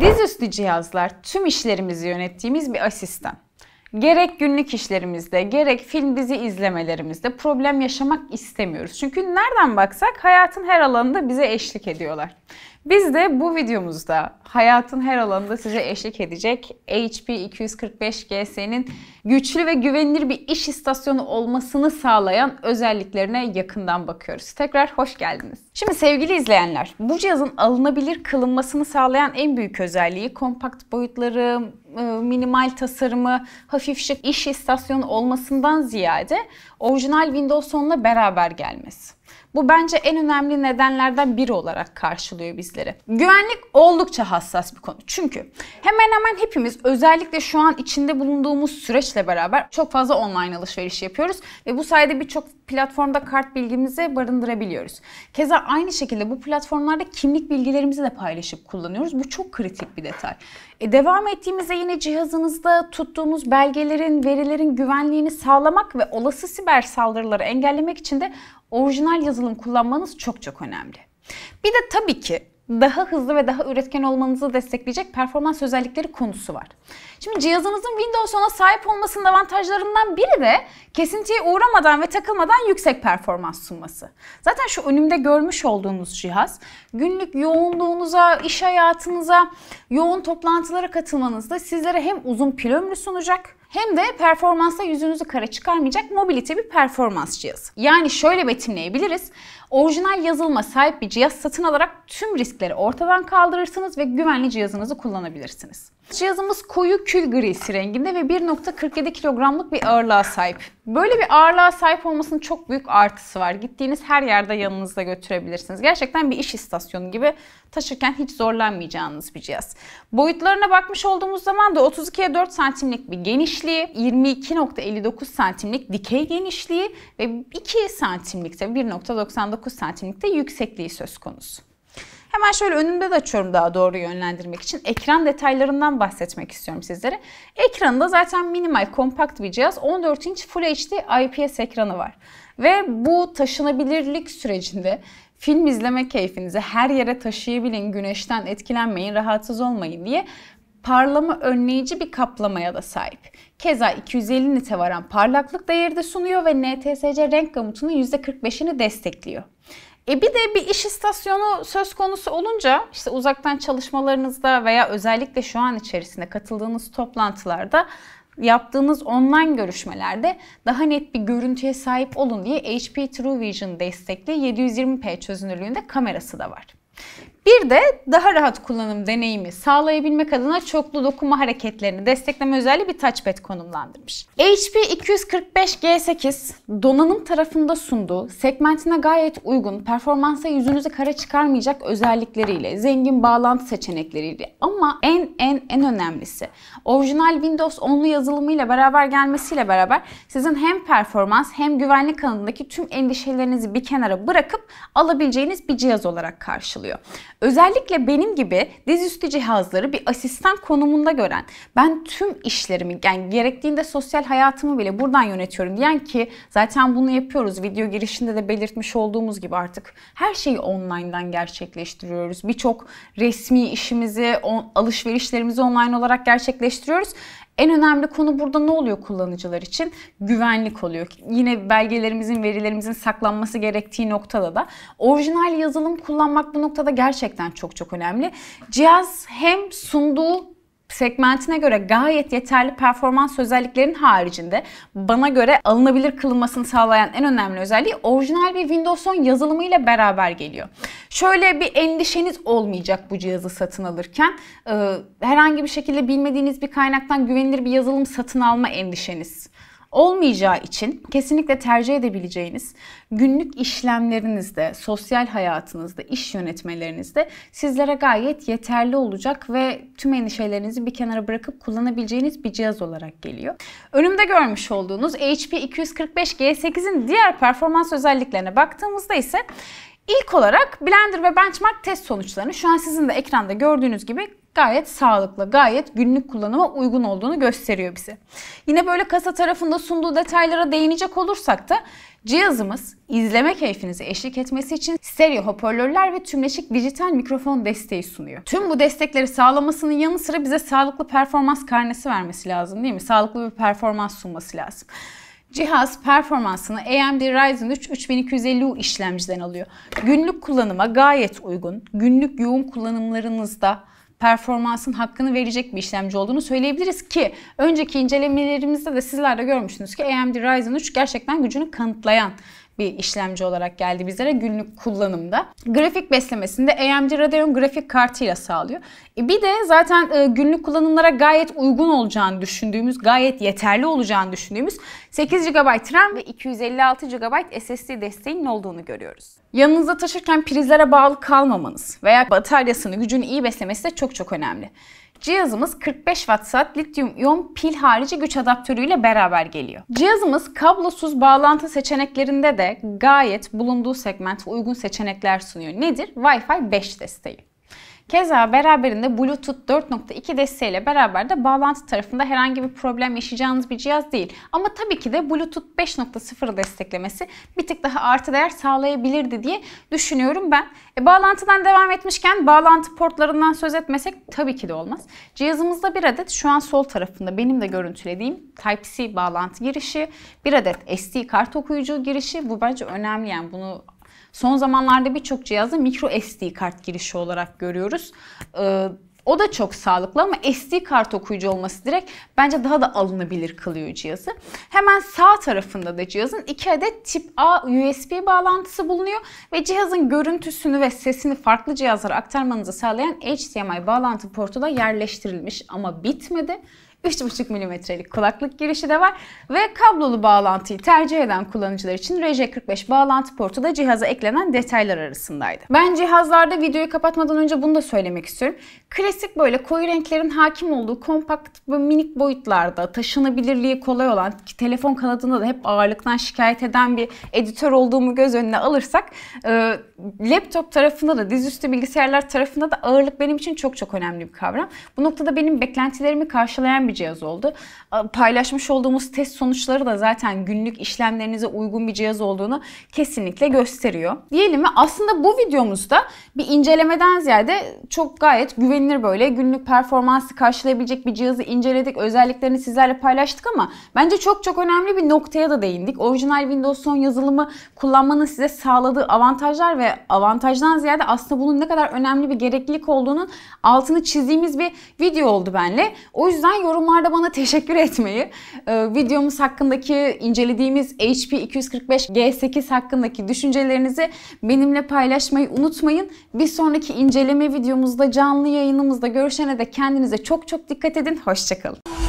Dizüstü cihazlar tüm işlerimizi yönettiğimiz bir asistan. Gerek günlük işlerimizde, gerek film dizi izlemelerimizde problem yaşamak istemiyoruz. Çünkü nereden baksak hayatın her alanında bize eşlik ediyorlar. Biz de bu videomuzda hayatın her alanında size eşlik edecek HP 245 GS'nin güçlü ve güvenilir bir iş istasyonu olmasını sağlayan özelliklerine yakından bakıyoruz. Tekrar hoş geldiniz. Şimdi sevgili izleyenler, bu cihazın alınabilir kılınmasını sağlayan en büyük özelliği kompakt boyutları, e, minimal tasarımı, hafif şık iş istasyonu olmasından ziyade orijinal Windows 10'la beraber gelmesi. Bu bence en önemli nedenlerden biri olarak karşılıyor bizleri. Güvenlik oldukça hassas bir konu. Çünkü hemen hemen hepimiz özellikle şu an içinde bulunduğumuz süreçle beraber çok fazla online alışveriş yapıyoruz ve bu sayede birçok platformda kart bilgimizi barındırabiliyoruz. Keza aynı şekilde bu platformlarda kimlik bilgilerimizi de paylaşıp kullanıyoruz. Bu çok kritik bir detay. E, devam ettiğimizde yine cihazınızda tuttuğumuz belgelerin, verilerin güvenliğini sağlamak ve olası siber saldırıları engellemek için de orijinal yazılım kullanmanız çok çok önemli. Bir de tabii ki daha hızlı ve daha üretken olmanızı destekleyecek performans özellikleri konusu var. Şimdi cihazınızın Windows 10'a sahip olmasının avantajlarından biri de kesintiye uğramadan ve takılmadan yüksek performans sunması. Zaten şu önümde görmüş olduğunuz cihaz günlük yoğunluğunuza, iş hayatınıza, yoğun toplantılara katılmanızda sizlere hem uzun pil ömrü sunacak hem de performansta yüzünüzü kara çıkarmayacak mobilite bir performans cihazı. Yani şöyle betimleyebiliriz. Orijinal yazılıma sahip bir cihaz satın alarak tüm riskleri ortadan kaldırırsınız ve güvenli cihazınızı kullanabilirsiniz. Cihazımız koyu kül grisi renginde ve 1.47 kilogramlık bir ağırlığa sahip. Böyle bir ağırlığa sahip olmasının çok büyük artısı var. Gittiğiniz her yerde yanınızda götürebilirsiniz. Gerçekten bir iş istasyonu gibi taşırken hiç zorlanmayacağınız bir cihaz. Boyutlarına bakmış olduğumuz zaman da 32'ye 4 santimlik bir genişliği, 22.59 santimlik dikey genişliği ve 2 santimlikte 1.99 99 santimlikte yüksekliği söz konusu. Hemen şöyle önümde de açıyorum daha doğru yönlendirmek için. Ekran detaylarından bahsetmek istiyorum sizlere. Ekranında zaten minimal, kompakt bir cihaz. 14 inç Full HD IPS ekranı var. Ve bu taşınabilirlik sürecinde film izleme keyfinizi her yere taşıyabilin, güneşten etkilenmeyin, rahatsız olmayın diye parlama önleyici bir kaplamaya da sahip. Keza 250 nite varan parlaklık değeri de sunuyor ve NTSC renk gamutunun %45'ini destekliyor. E bir de bir iş istasyonu söz konusu olunca işte uzaktan çalışmalarınızda veya özellikle şu an içerisinde katıldığınız toplantılarda yaptığınız online görüşmelerde daha net bir görüntüye sahip olun diye HP True Vision destekli 720p çözünürlüğünde kamerası da var. Bir de daha rahat kullanım deneyimi sağlayabilmek adına çoklu dokunma hareketlerini destekleme özelliği bir touchpad konumlandırmış. HP 245G8 donanım tarafında sunduğu segmentine gayet uygun, performansa yüzünüzü kara çıkarmayacak özellikleriyle, zengin bağlantı seçenekleriyle ama en en en önemlisi orijinal Windows 10'lu yazılımıyla beraber gelmesiyle beraber sizin hem performans hem güvenlik alanındaki tüm endişelerinizi bir kenara bırakıp alabileceğiniz bir cihaz olarak karşılıyor. Özellikle benim gibi dizüstü cihazları bir asistan konumunda gören, ben tüm işlerimi yani gerektiğinde sosyal hayatımı bile buradan yönetiyorum diyen ki zaten bunu yapıyoruz. Video girişinde de belirtmiş olduğumuz gibi artık her şeyi online'dan gerçekleştiriyoruz. Birçok resmi işimizi, alışverişlerimizi online olarak gerçekleştiriyoruz. En önemli konu burada ne oluyor kullanıcılar için? Güvenlik oluyor. Yine belgelerimizin, verilerimizin saklanması gerektiği noktada da orijinal yazılım kullanmak bu noktada gerçekten çok çok önemli. Cihaz hem sunduğu segmentine göre gayet yeterli performans özelliklerinin haricinde bana göre alınabilir kılınmasını sağlayan en önemli özelliği orijinal bir Windows 10 yazılımı ile beraber geliyor. Şöyle bir endişeniz olmayacak bu cihazı satın alırken. Ee, herhangi bir şekilde bilmediğiniz bir kaynaktan güvenilir bir yazılım satın alma endişeniz olmayacağı için kesinlikle tercih edebileceğiniz günlük işlemlerinizde, sosyal hayatınızda, iş yönetmelerinizde sizlere gayet yeterli olacak ve tüm endişelerinizi bir kenara bırakıp kullanabileceğiniz bir cihaz olarak geliyor. Önümde görmüş olduğunuz HP 245 G8'in diğer performans özelliklerine baktığımızda ise İlk olarak Blender ve Benchmark test sonuçlarını şu an sizin de ekranda gördüğünüz gibi gayet sağlıklı, gayet günlük kullanıma uygun olduğunu gösteriyor bize. Yine böyle kasa tarafında sunduğu detaylara değinecek olursak da Cihazımız izleme keyfinizi eşlik etmesi için stereo hoparlörler ve tümleşik dijital mikrofon desteği sunuyor. Tüm bu destekleri sağlamasının yanı sıra bize sağlıklı performans karnesi vermesi lazım değil mi? Sağlıklı bir performans sunması lazım. Cihaz performansını AMD Ryzen 3 3250U işlemciden alıyor. Günlük kullanıma gayet uygun. Günlük yoğun kullanımlarınızda performansın hakkını verecek bir işlemci olduğunu söyleyebiliriz ki önceki incelemelerimizde de sizler de görmüştünüz ki AMD Ryzen 3 gerçekten gücünü kanıtlayan bir işlemci olarak geldi bizlere günlük kullanımda. Grafik beslemesinde AMD Radeon grafik kartıyla sağlıyor. E bir de zaten e, günlük kullanımlara gayet uygun olacağını düşündüğümüz, gayet yeterli olacağını düşündüğümüz 8 GB RAM ve 256 GB SSD desteğinin olduğunu görüyoruz. yanınıza taşırken prizlere bağlı kalmamanız veya bataryasını, gücünü iyi beslemesi de çok çok önemli. Cihazımız 45 watt saat lityum iyon pil harici güç adaptörüyle beraber geliyor. Cihazımız kablosuz bağlantı seçeneklerinde de gayet bulunduğu segmente uygun seçenekler sunuyor. Nedir? Wi-Fi 5 desteği. Keza beraberinde Bluetooth 4.2 desteğiyle beraber de bağlantı tarafında herhangi bir problem yaşayacağınız bir cihaz değil. Ama tabii ki de Bluetooth 5.0'ı desteklemesi bir tık daha artı değer sağlayabilirdi diye düşünüyorum ben. E, bağlantıdan devam etmişken bağlantı portlarından söz etmesek tabii ki de olmaz. Cihazımızda bir adet şu an sol tarafında benim de görüntülediğim Type-C bağlantı girişi, bir adet SD kart okuyucu girişi. Bu bence önemli yani bunu Son zamanlarda birçok cihazda mikro SD kart girişi olarak görüyoruz. Ee, o da çok sağlıklı ama SD kart okuyucu olması direkt bence daha da alınabilir kılıyor cihazı. Hemen sağ tarafında da cihazın iki adet tip A USB bağlantısı bulunuyor ve cihazın görüntüsünü ve sesini farklı cihazlara aktarmanızı sağlayan HDMI bağlantı portu da yerleştirilmiş ama bitmedi. 3,5 milimetrelik kulaklık girişi de var ve kablolu bağlantıyı tercih eden kullanıcılar için RJ45 bağlantı portu da cihaza eklenen detaylar arasındaydı. Ben cihazlarda videoyu kapatmadan önce bunu da söylemek istiyorum. Klasik böyle koyu renklerin hakim olduğu kompakt ve minik boyutlarda taşınabilirliği kolay olan ki telefon kanadında da hep ağırlıktan şikayet eden bir editör olduğumu göz önüne alırsak e, laptop tarafında da dizüstü bilgisayarlar tarafında da ağırlık benim için çok çok önemli bir kavram. Bu noktada benim beklentilerimi karşılayan bir cihaz oldu. Paylaşmış olduğumuz test sonuçları da zaten günlük işlemlerinize uygun bir cihaz olduğunu kesinlikle gösteriyor. Diyelim mi? Aslında bu videomuzda bir incelemeden ziyade çok gayet güvenilir böyle günlük performansı karşılayabilecek bir cihazı inceledik. Özelliklerini sizlerle paylaştık ama bence çok çok önemli bir noktaya da değindik. Orijinal Windows 10 yazılımı kullanmanın size sağladığı avantajlar ve avantajdan ziyade aslında bunun ne kadar önemli bir gereklilik olduğunun altını çizdiğimiz bir video oldu benle. O yüzden yorum yorumlarda bana teşekkür etmeyi, e, videomuz hakkındaki incelediğimiz HP 245 G8 hakkındaki düşüncelerinizi benimle paylaşmayı unutmayın. Bir sonraki inceleme videomuzda canlı yayınımızda görüşene de kendinize çok çok dikkat edin. Hoşçakalın.